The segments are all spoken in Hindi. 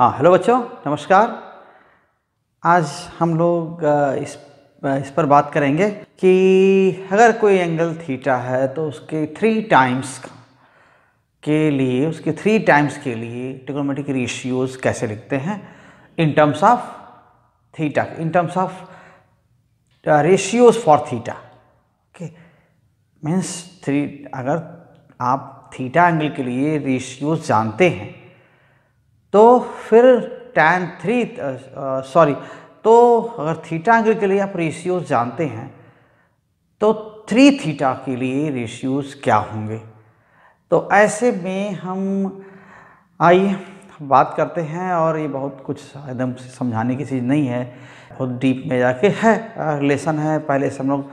हाँ हेलो बच्चों नमस्कार आज हम लोग इस इस पर बात करेंगे कि अगर कोई एंगल थीटा है तो उसके थ्री टाइम्स के लिए उसके थ्री टाइम्स के लिए टिकोमेटिक रेशियोज कैसे लिखते हैं in terms of theta in terms of ratios for theta okay means three अगर आप थीटा एंगल के लिए रेशियोज जानते हैं तो फिर टैन थ्री सॉरी तो अगर थीटा एंगल के लिए आप रेशियोज जानते हैं तो थ्री थीटा के लिए रेशियोज क्या होंगे तो ऐसे में हम आइए बात करते हैं और ये बहुत कुछ एकदम से समझाने की चीज़ नहीं है बहुत डीप में जाके है रिलेशन uh, है पहले से हम लोग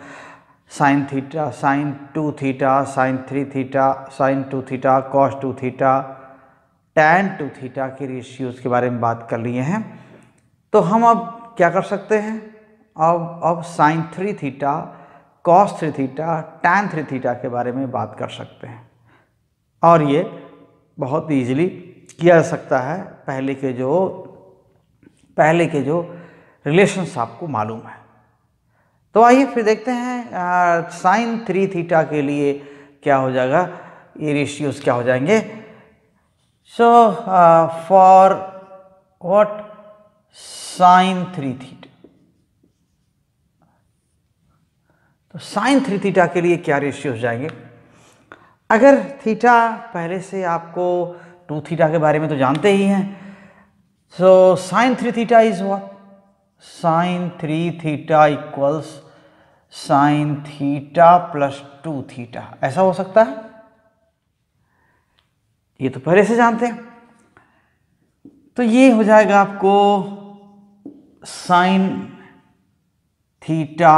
sine theta sine two theta sine three theta sine two theta cos two theta tan two theta के रेशियोज़ के बारे में बात कर लिए हैं तो हम अब क्या कर सकते हैं अब अब sine three theta cos three theta tan three theta के बारे में बात कर सकते हैं और ये बहुत ईजिली किया जा सकता है पहले के जो पहले के जो रिलेशन्स आपको मालूम है तो आइए फिर देखते हैं साइन थ्री थीटा के लिए क्या हो जाएगा ये रेशियोज़ क्या हो जाएंगे So, uh, for what sine 3 theta तो साइन थ्री थीटा के लिए क्या रेशियो जाएंगे अगर थीटा पहले से आपको टू थीटा के बारे में तो जानते ही हैं so sine three theta is what sine three theta equals sine theta plus two theta ऐसा हो सकता है ये तो पहले से जानते हैं तो ये हो जाएगा आपको sine theta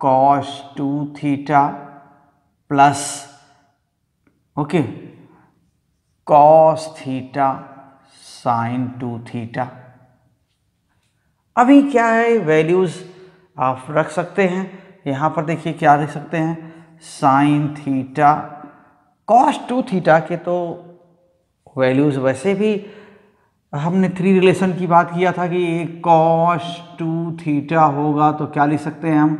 cos two theta plus okay cos theta sine two theta अभी क्या है वैल्यूज़ आप रख सकते हैं यहां पर देखिए क्या लिख सकते हैं sine theta cos two theta के तो वैल्यूज़ वैसे भी हमने थ्री रिलेशन की बात किया था कि एक कॉस टू थीटा होगा तो क्या लिख सकते हैं हम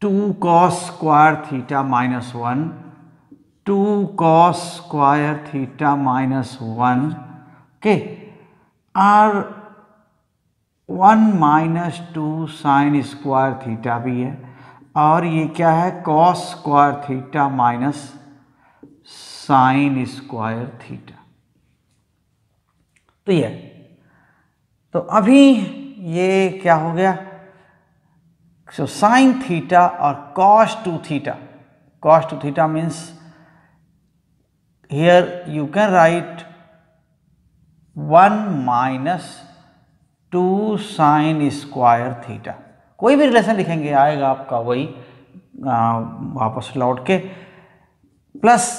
two cos square theta minus one two cos square theta minus one okay और one minus two sine square theta भी है और ये क्या है cos square theta minus sine square theta तो ये तो अभी ये क्या हो गया सो साइन थीटा और cos two theta cos two theta means here you can write one minus two sine square theta कोई भी रिलेशन लिखेंगे आएगा आपका वही आ, वापस लौट के plus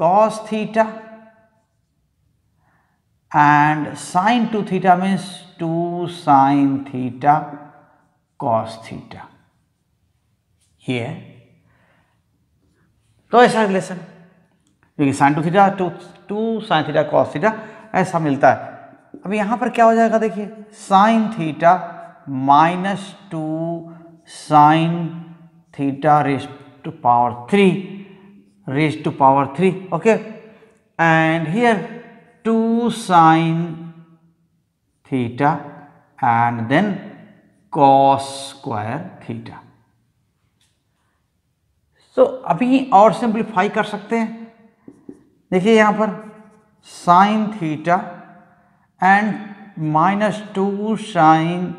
cos theta and sine 2 theta means 2 sine theta cos theta ये है तो ऐसा रिलेशन क्योंकि sine two theta two two sine theta cos theta ऐसा मिलता है अब यहां पर क्या हो जाएगा देखिए sine theta minus two sine theta raised to power three raised to power 3 okay and here 2 sine theta and then cos square theta so अभी और सिंप्लीफाई कर सकते हैं देखिए यहाँ पर sine theta and minus two sine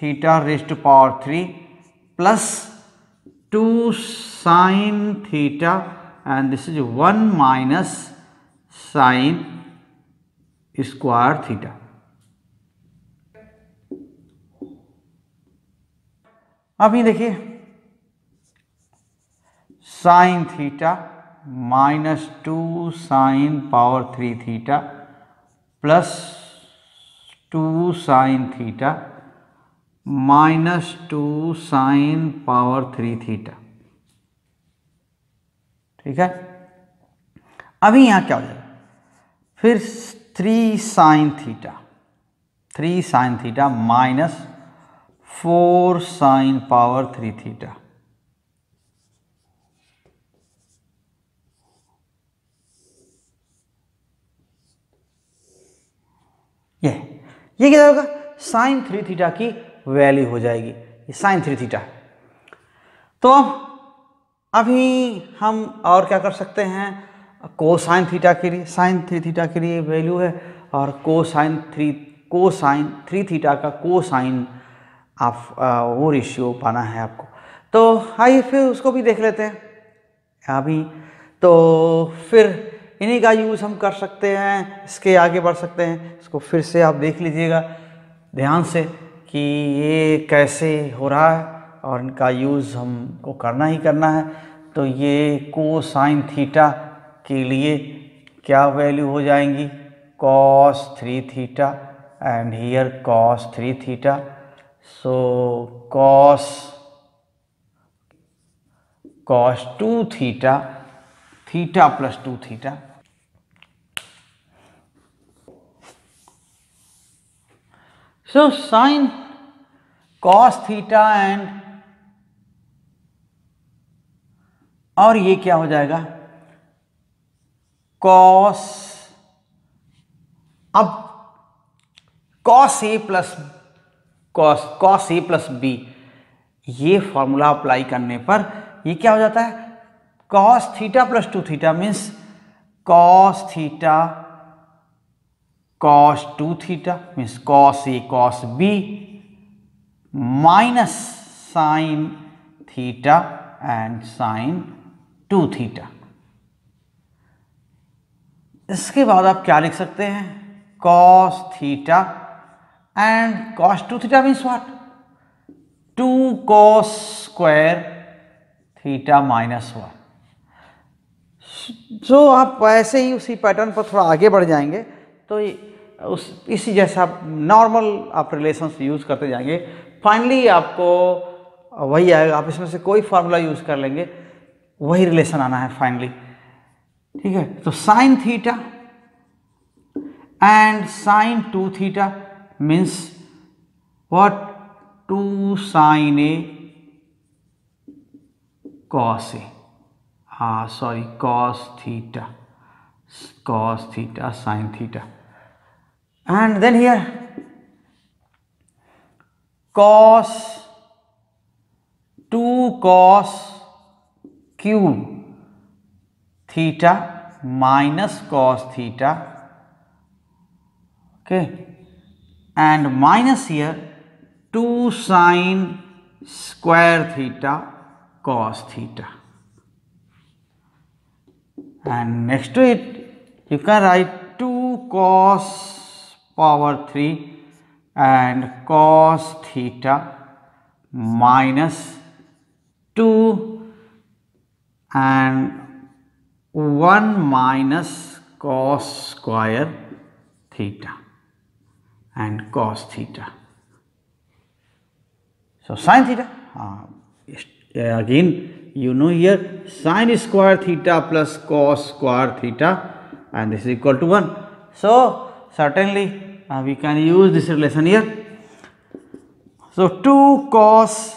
theta raised power three plus two sine theta and this is 1 minus sine square theta. अब ये देखिए sine theta minus two sine power three theta plus two sine theta minus two sine power three theta ठीक है अभी यहाँ क्या हो जाएगा फिर three sine theta three sine theta minus four sine power three theta ये ये क्या होगा साइन थ्री थीटा की वैल्यू हो जाएगी ये साइन थ्री थीटा तो अभी हम और क्या कर सकते हैं को साइन थीटा के लिए साइन थ्री थीटा के लिए वैल्यू है और को साइन थ्री को साइन थ्री थीटा का को साइन आप वो रेशियो पाना है आपको तो आइए फिर उसको भी देख लेते हैं अभी तो फिर इन्हीं का यूज़ हम कर सकते हैं इसके आगे बढ़ सकते हैं इसको फिर से आप देख लीजिएगा ध्यान से कि ये कैसे हो रहा है और इनका यूज़ हमको करना ही करना है तो ये को साइन थीटा के लिए क्या वैल्यू हो जाएंगी cos three theta and here cos three theta so cos cos two theta theta plus two theta so sine cos theta and और ये क्या हो जाएगा कॉस अब cos A plus cos cos A plus B ये फॉर्मूला अप्लाई करने पर ये क्या हो जाता है cos theta plus two theta means cos theta cos two theta means cos A cos B minus sine theta and sine two theta इसके बाद आप क्या लिख सकते हैं cos theta and cos two theta means what two cos square theta minus one जो आप ऐसे ही उसी पैटर्न पर थोड़ा आगे बढ़ जाएंगे तो उस इसी जैसा आप नॉर्मल आप रिलेशंस यूज़ करते जाएंगे फाइनली आपको वही आएगा आप इसमें से कोई फार्मूला यूज़ कर लेंगे वही रिलेशन आना है फाइनली ठीक है तो sine theta and sine two theta means what two sine A cos A हा sorry cos theta cos theta sine theta and then here cos two cos cube theta minus cos theta okay and minus here 2 sine square theta cos theta and next to it you can write 2 cos power 3 and cos theta minus 2 and 1 minus cos square theta and cos theta. So, sine theta uh, again you know here sine square theta plus cos square theta and this is equal to 1. So, certainly uh, we can use this relation here. So, 2 cos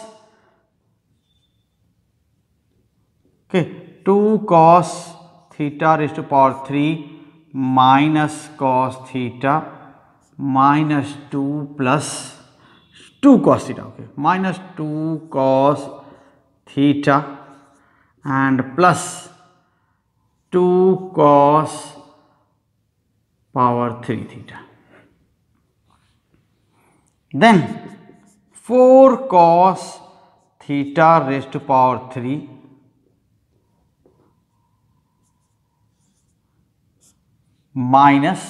okay 2 cos theta raised to power 3 minus cos theta minus 2 plus 2 cos theta okay minus 2 cos theta and plus 2 cos power 3 theta then 4 cos theta raised to power 3 minus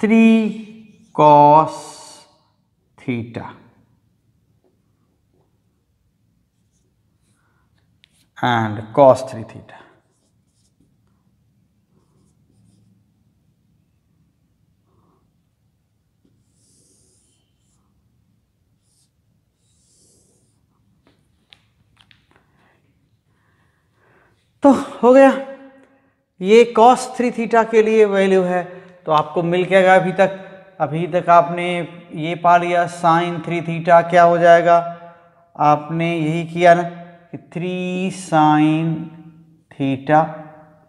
three cos theta and cos three theta तो हो गया ये कॉस थ्री थीटा के लिए वैल्यू है तो आपको मिल क्या गया अभी तक अभी तक आपने ये पा लिया साइन थ्री थीटा क्या हो जाएगा आपने यही किया ना कि three sine theta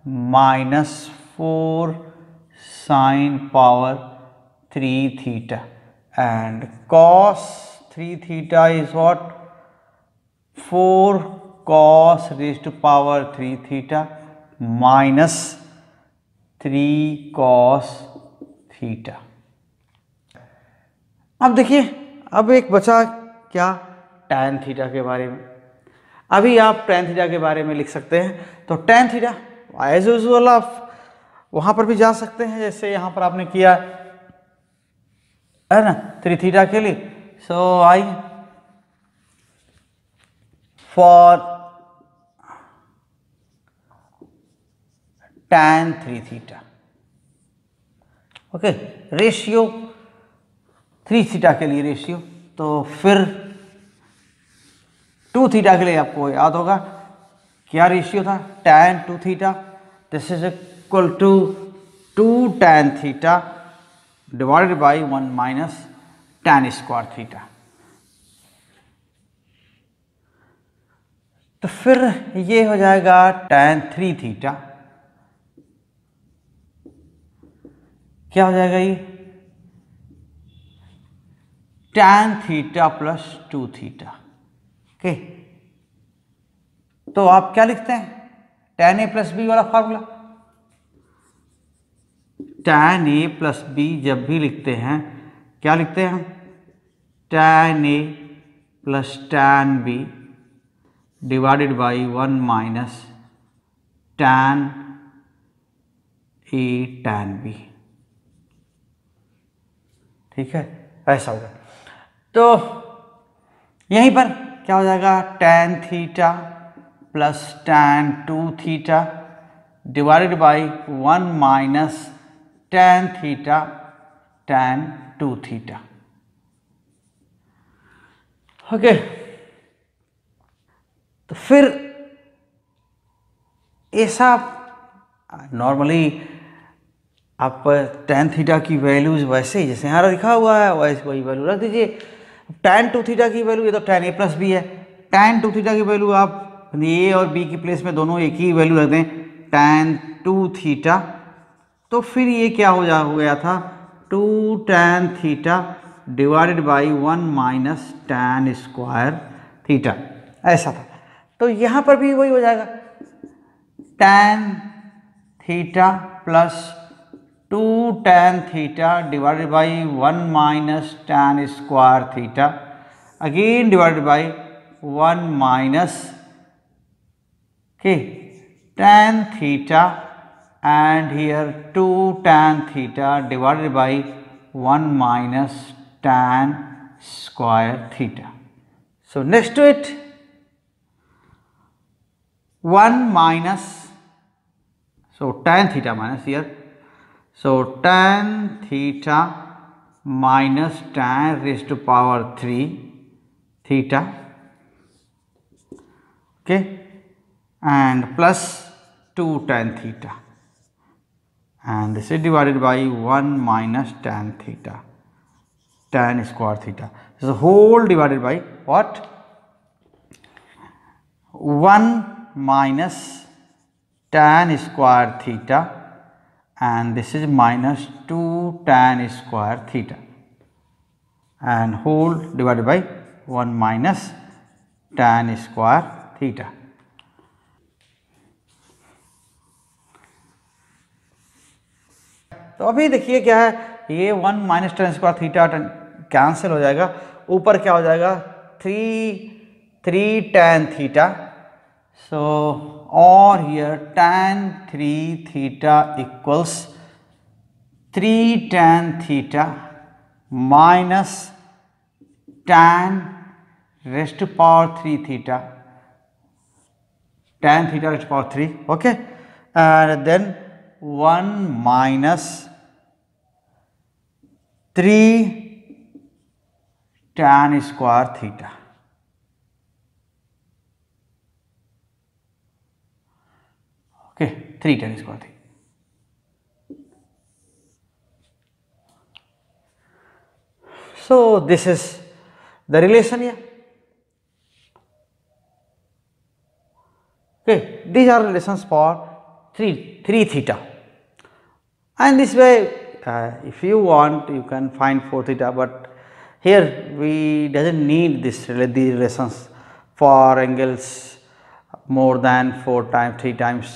minus four sine power three theta and cos three theta is what four cos raised power three theta minus three cos theta अब देखिए अब एक बचा क्या टैन थीटा के बारे में अभी आप टैन थीटा के बारे में लिख सकते हैं तो टैन थीटा एज यूजल आप वहां पर भी जा सकते हैं जैसे यहां पर आपने किया है ना थ्री थीटा के लिए so I for tan 3 theta okay ratio three theta के लिए रेशियो तो फिर टू थीटा के लिए आपको याद होगा क्या रेशियो था tan two theta this is equal to two tan theta divided by one minus tan square theta तो फिर ये हो जाएगा tan थ्री थीटा क्या हो जाएगा ये tan theta plus two theta okay तो आप क्या लिखते हैं टैन ए प्लस बी वाला formula tan A plus B जब भी लिखते हैं क्या लिखते हैं tan A plus tan B divided by one minus tan A tan B ठीक है ऐसा होगा तो यहीं पर क्या हो जाएगा tan theta plus tan two theta divided by one minus tan theta tan two theta okay तो फिर ऐसा नॉर्मली आप टेन थीटा की वैल्यूज वैसे ही जैसे यहाँ लिखा हुआ है वैसे वही वैल्यू रख दीजिए टेन टू थीटा की वैल्यू ये तो टेन ए प्लस बी है टेन टू थीटा की वैल्यू आप ए और बी की प्लेस में दोनों एक ही वैल्यू रख दें टेन टू थीटा तो फिर ये क्या हो जा हो गया था two tan theta divided by one minus tan square theta ऐसा था तो यहाँ पर भी वही हो जाएगा tan theta plus 2 tan theta divided by 1 minus tan square theta again divided by 1 minus okay, tan theta and here 2 tan theta divided by 1 minus tan square theta. So, next to it 1 minus so tan theta minus here so tan theta minus tan raised to power 3 theta okay and plus 2 tan theta and this is divided by 1 minus tan theta tan square theta. a whole divided by what 1 minus tan square theta and this is minus 2 tan square theta and whole divided by 1 minus tan square theta. तो अभी देखिए क्या है ये one minus tan square theta cancel हो जाएगा ऊपर क्या हो जाएगा three three tan theta so so, or here tan 3 theta equals 3 tan theta minus tan raised to power 3 theta tan theta rest to power 3 okay and then 1 minus 3 tan square theta here 3 times square So, this is the relation here. Okay, these are relations for 3, 3 theta and this way uh, if you want you can find 4 theta, but here we does not need this these relations for angles more than 4 times 3 times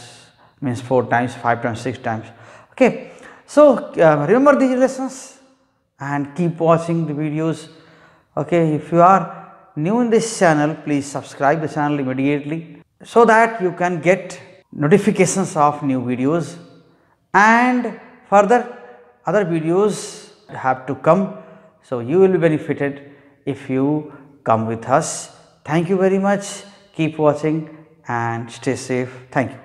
means 4 times 5 times 6 times okay. So, uh, remember these lessons and keep watching the videos okay if you are new in this channel please subscribe the channel immediately so that you can get notifications of new videos and further other videos have to come. So, you will be benefited if you come with us. Thank you very much. Keep watching and stay safe. Thank you.